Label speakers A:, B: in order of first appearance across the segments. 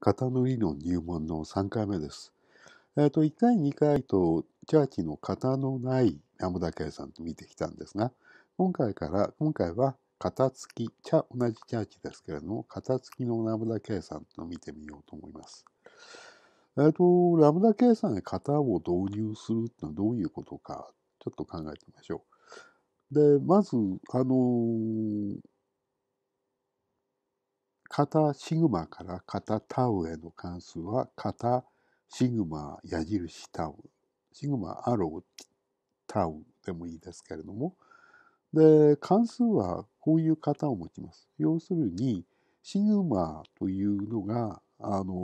A: 型の理論入門の3回目です。えー、と1回、2回とチャーチの型のないラムダ計算と見てきたんですが、今回から、今回は型付き、チャ同じチャーチですけれども、型付きのラムダ計算と見てみようと思います。えっ、ー、と、ラムダ計算で型を導入するってのはどういうことか、ちょっと考えてみましょう。で、まず、あのー型シグマから型タウへの関数は型シグマ矢印タウシグマアロータウでもいいですけれどもで関数はこういう型を持ちます。要するにシグマというのがあの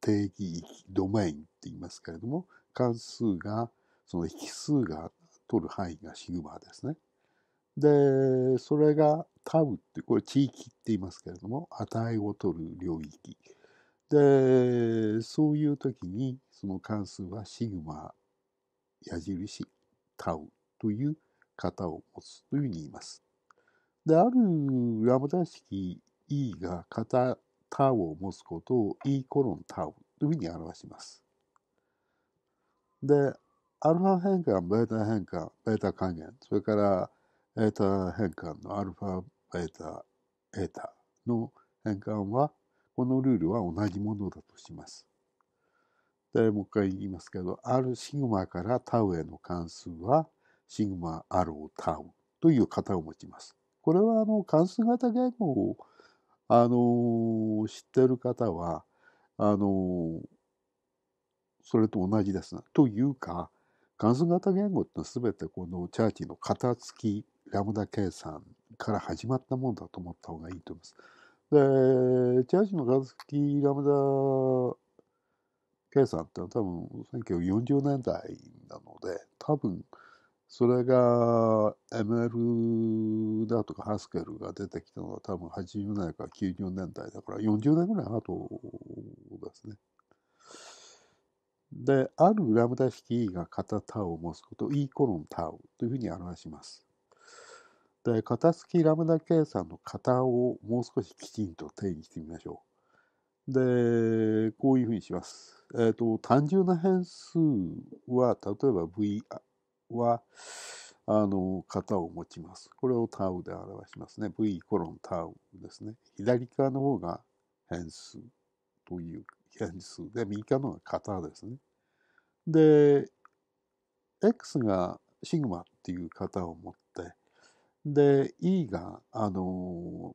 A: 定義域ドメインって言いますけれども関数がその引数が取る範囲がシグマですね。で、それがタウって、これ地域って言いますけれども、値を取る領域。で、そういう時に、その関数はシグマ、矢印、タウという型を持つというふうに言います。で、あるラムダ式 E が型タウを持つことを E コロンタウというふうに表します。で、アルファ変換、ベータ変換、ベータ還元、それからエータ変換のアルファ、ベータ、エータの変換は、このルールは同じものだとします。で、もう一回言いますけど、R シグマからタウへの関数は、シグマ R をタウという型を持ちます。これはあの関数型言語をあの知ってる方はあのそれと同じです、というか関数型言語って全てこのチャーチの型付きラムダ計算から始まったものだと思った方がいいと思います。で、チャージのガスキラムダ計算ってのは多分1940年代なので、多分それが ML だとかハスケルが出てきたのは多分80年代から90年代だから40年ぐらい後ですね。で、あるラムダ式が型タウを持つことを E コロンタウというふうに表します。で、型きラムダ計算の型をもう少しきちんと定義してみましょう。で、こういうふうにします。えっ、ー、と、単純な変数は、例えば V は、あの、型を持ちます。これをタウで表しますね。V コロンタウですね。左側の方が変数という変数で、右側の方が型ですね。で、X がシグマっていう型を持っで、E が、あの、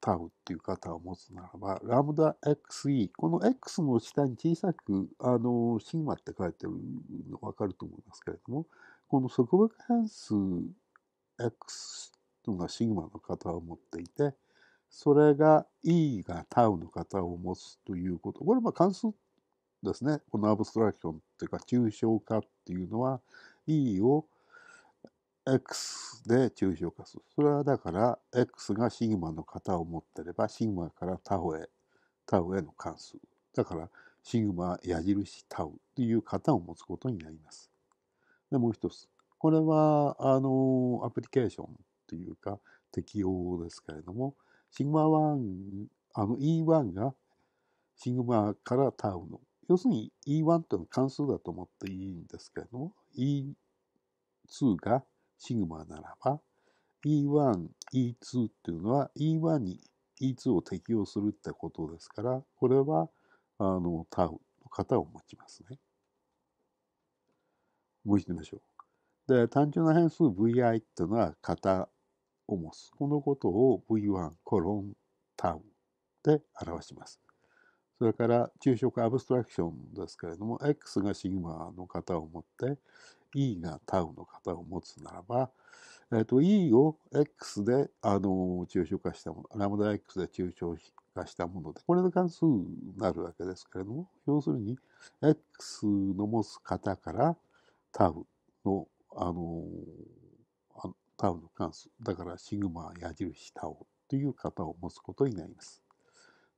A: タウっていう型を持つならば、ラムダ XE、この X の下に小さく、あの、シグマって書いてるの分かると思いますけれども、この束縛変数 X というのがシグマの型を持っていて、それが E がタウの型を持つということ。これは関数ですね。このアブストラクションというか抽象化っていうのは E を X で抽象化する。それはだから、X がシグマの型を持ってれば、シグマからタウへ、タウへの関数。だから、シグマ矢印タウという型を持つことになります。で、もう一つ。これは、あの、アプリケーションというか、適用ですけれども、シグマ1、あの E1 がシグマからタウの、要するに E1 というのは関数だと思っていいんですけれども、E2 がシグマならば、E1、E2 っていうのは E1 に E2 を適用するってことですから、これは、あの、タウの型を持ちますね。もう一度見ましょう。で、単純な変数 VI っていうのは型を持つ。このことを V1 コロンタウで表します。それから、昼食アブストラクションですけれども、X がシグマの型を持って、E がタウの型を持つならば、えー、と E を X であの抽象化したものラムダ X で抽象化したものでこれの関数になるわけですけれども要するに X の持つ型からタウのあのタウの関数だからシグマ矢印タウという型を持つことになります。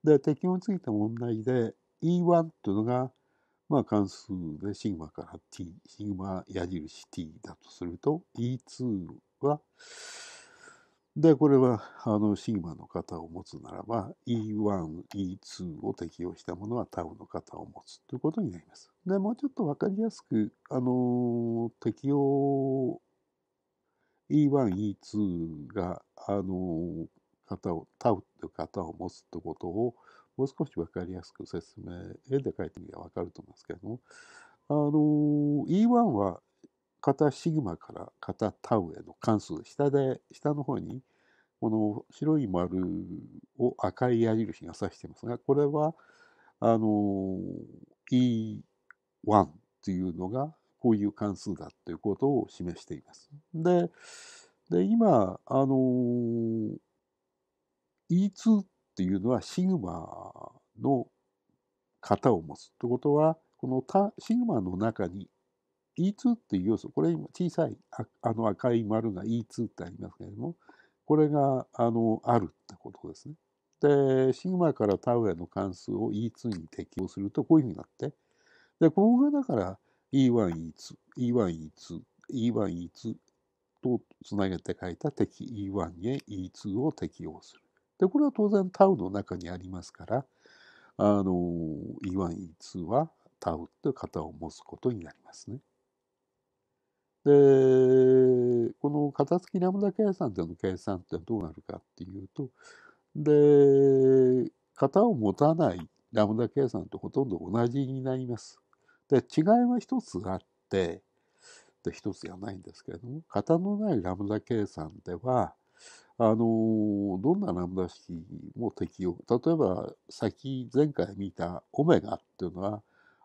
A: で適用について問題で E1 というのがまあ関数でシグマから t、シグマ矢印 t だとすると E2 は、で、これはあのシグマの型を持つならば E1、E2 を適用したものはタウの型を持つということになります。で、もうちょっとわかりやすく、あの、適用 E1、E2 が、あの、型を、タウという型を持つということをもう少し分かりやすく説明、絵で描いてみれば分かると思いますけれども、あの E1 は型シグマから型タウへの関数、下で、下の方に、この白い丸を赤い矢印が指していますが、これは、あの E1 というのが、こういう関数だということを示しています。で、で今、あの E2 っっていうのはシグマの型を持つってことはこのシグマの中に E2 っていう要素これ今小さいあの赤い丸が E2 ってありますけれどもこれがあのあるってことですね。でシグマからタウへの関数を E2 に適用するとこういうふうになってでここがだから E1E2 E1E2 E1E2 とつなげて書いた適 E1 へ E2 を適用する。でこれは当然タウの中にありますからあの E1E2 はタウという型を持つことになりますね。でこの型付きラムダ計算での計算ってどうなるかっていうとで型を持たないラムダ計算とほとんど同じになります。で違いは一つあってで一つじゃないんですけれども型のないラムダ計算ではあのどんなラムダ式も適用例えば先前回見たオメガっていうのは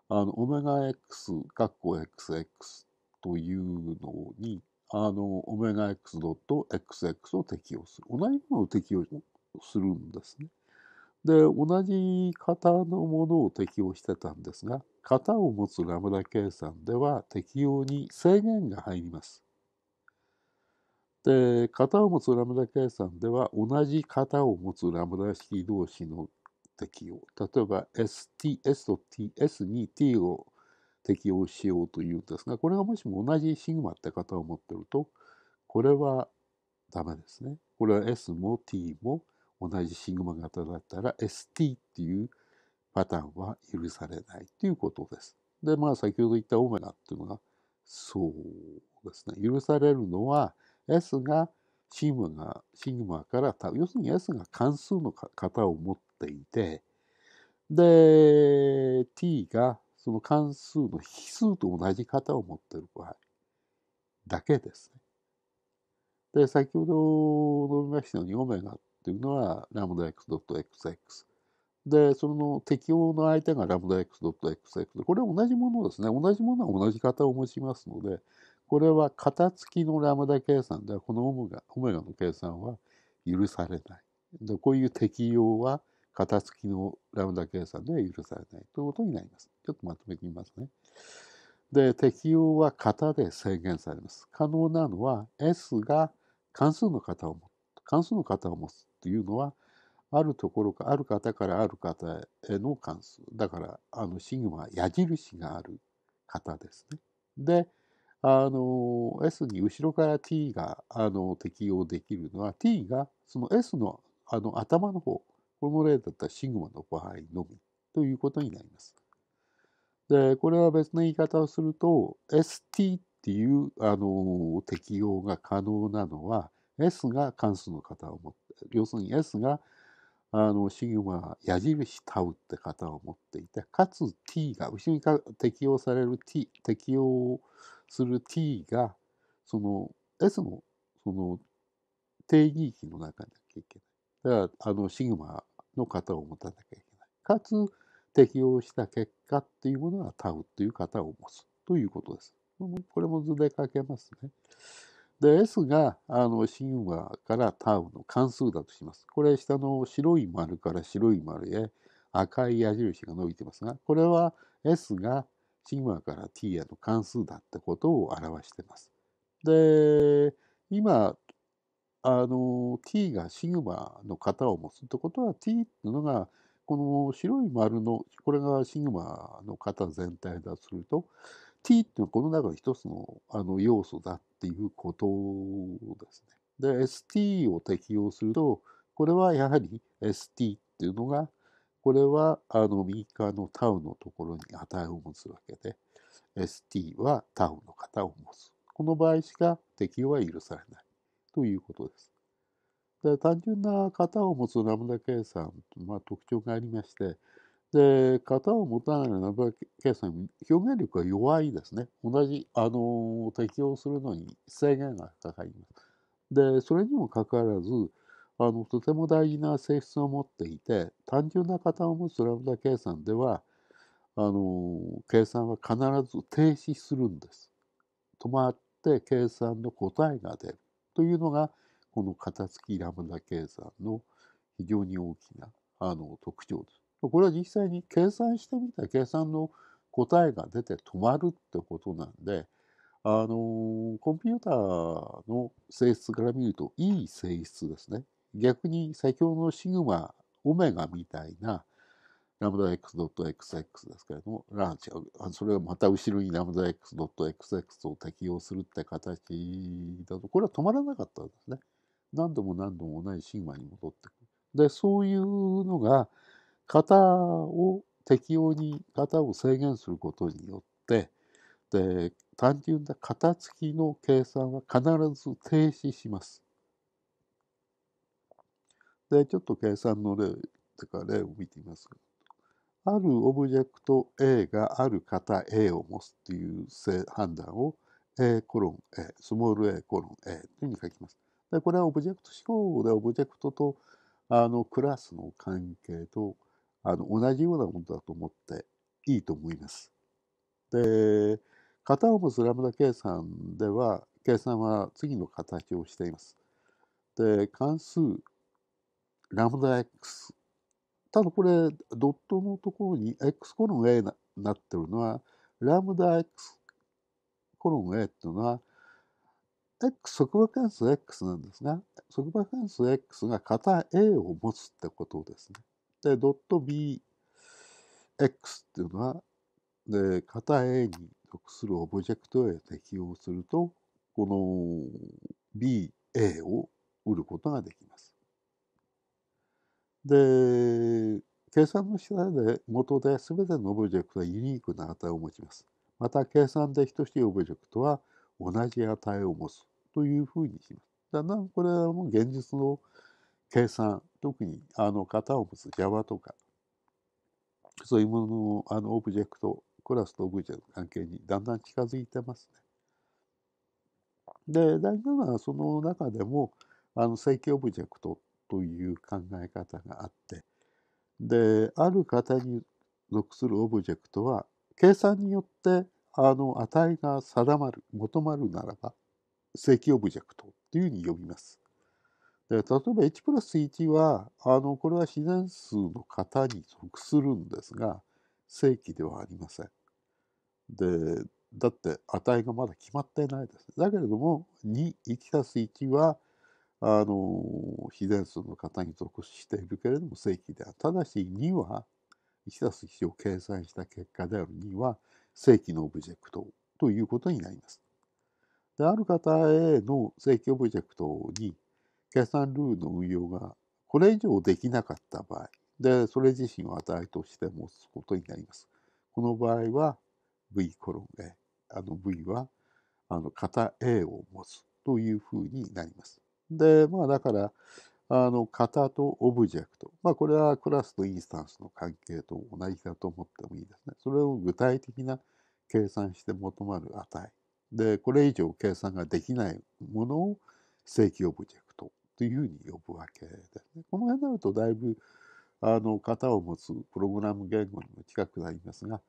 A: あのオメガ X かっこ XX というのにあのオメガ X.XX を適用する同じものを適用するんですね。で同じ型のものを適用してたんですが型を持つラムダ計算では適用に制限が入ります。で型を持つラムダ計算では同じ型を持つラムダ式同士の適用例えば STS と TS に T を適用しようというんですがこれがもしも同じシグマって型を持ってるとこれはダメですね。これは S も T も同じシグマ型だったら ST っていうパターンは許されないということです。でまあ先ほど言ったオメガっていうのがそうですね許されるのは S がシグマが、シグマから、要するに S が関数の型を持っていて、で、t がその関数の引数と同じ型を持っている場合だけですね。で、先ほど述べましたように、オメガっていうのはラムダ x.xx。で、その適応の相手がラムダ x.xx で、これは同じものですね。同じものは同じ型を持ちますので、これは型付きのラムダ計算ではこのオメガオメガの計算は許されないでこういう適用は型付きのラムダ計算では許されないということになります。ちょっとまとめてみますね。で適用は型で制限されます。可能なのは S が関数の型を持つ関数の型を持つというのはあるところかある型からある型への関数だからあのシグマ矢印がある型ですね。であの、S に後ろから T が、あの、適用できるのは、T が、その S の、あの、頭の方、この例だったらシグマの場合のみ、ということになります。で、これは別の言い方をすると、ST っていう、あの、適用が可能なのは、S が関数の型を持って、要するに S が、あの、シグマ、矢印タウって型を持っていて、かつ t が、後ろに適用される t、適用する t が、その s の、その、定義域の中になきゃいけない。だから、あの、シグマの型を持たなきゃいけない。かつ、適用した結果っていうものはタウという型を持つということです。これも図で書けますね。で S があのシグマからタウの関数だとします。これ下の白い丸から白い丸へ赤い矢印が伸びてますがこれは S がシグマから T への関数だってことを表しています。で今あの T がシグマの型を持つってことは T っていうのがこの白い丸のこれがシグマの型全体だとすると T っていうのはこの中の一つのあの要素だっっていうことですね。で、ST を適用すると、これはやはり ST っていうのが、これはあの右側のタウのところに値を持つわけで、ST はタウの型を持つ。この場合しか適用は許されないということです。で単純な型を持つラムダ計算、まあ、特徴がありまして、で、型を持たないのは、南計算表現力が弱いですね。同じ、あの、適用するのに制限がかかります。で、それにもかかわらず、あの、とても大事な性質を持っていて、単純な型を持つラムダ計算では、あの、計算は必ず停止するんです。止まって計算の答えが出るというのが、この型付きラムダ計算の非常に大きなあの特徴です。これは実際に計算してみた計算の答えが出て止まるってことなんで、あのコンピューターの性質から見るといい性質ですね。逆に先ほどのシグマ、オメガみたいなラムダ x.xx ですけれども、ランチ、それがまた後ろにラムダ x.xx を適用するって形だと、これは止まらなかったんですね。何度も何度も同じシグマに戻ってくる。で、そういうのが、型を適用に型を制限することによってで単純な型付きの計算は必ず停止します。でちょっと計算の例とか例を見てみます。あるオブジェクト A がある型 A を持つという判断を A コロン A、スモール A コロン A というふうに書きます。でこれはオブジェクト思考でオブジェクトとあのクラスの関係とあの同じようなものだと思っていいと思います。で型を持つラムダ計算では計算は次の形をしています。で関数ラムダ x ただこれドットのところに x コロン a ななってるのはラムダ x コロン a っていうのは x 束縛関数 x なんですが束縛関数 x が型 a を持つってことですね。で、ドット BX っていうのは、で、型 A に属するオブジェクトへ適用すると、この BA を売ることができます。で、計算の下で元で全てのオブジェクトはユニークな値を持ちます。また計算で等しいオブジェクトは同じ値を持つというふうにします。だんだんこれはもう現実の計算、特にあの型を持つ Java とか、そういうもののあのオブジェクト、クラスとオブジェの関係にだんだん近づいてますね。で、大事なのはその中でも、あの正規オブジェクトという考え方があって、で、ある型に属するオブジェクトは、計算によってあの値が定まる、求まるならば、正規オブジェクトというふうに呼びます。例えば1プラス1はあのこれは自然数の型に属するんですが正規ではありません。でだって値がまだ決まってないです。だけれども21たす1はあの自然数の型に属しているけれども正規である。ただし2は1たす1を計算した結果である2は正規のオブジェクトということになります。である方への正規オブジェクトに計算ルールの運用がこれ以上できなかった場合でそれ自身を値として持つことになります。この場合は V コロン A あの V はあの型 A を持つというふうになります。でまあだからあの型とオブジェクト、まあ、これはクラスとインスタンスの関係と同じだと思ってもいいですね。それを具体的な計算して求まる値でこれ以上計算ができないものを正規オブジェクトというふうに呼ぶわけですね。この辺になるとだいぶあの型を持つプログラム言語にも近くなりますが、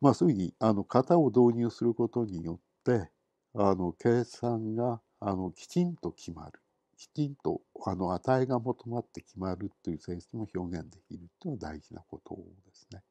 A: まあ、そういうふうにあの型を導入することによってあの計算があのきちんと決まるきちんとあの値が求まって決まるという性質も表現できるというのは大事なことですね。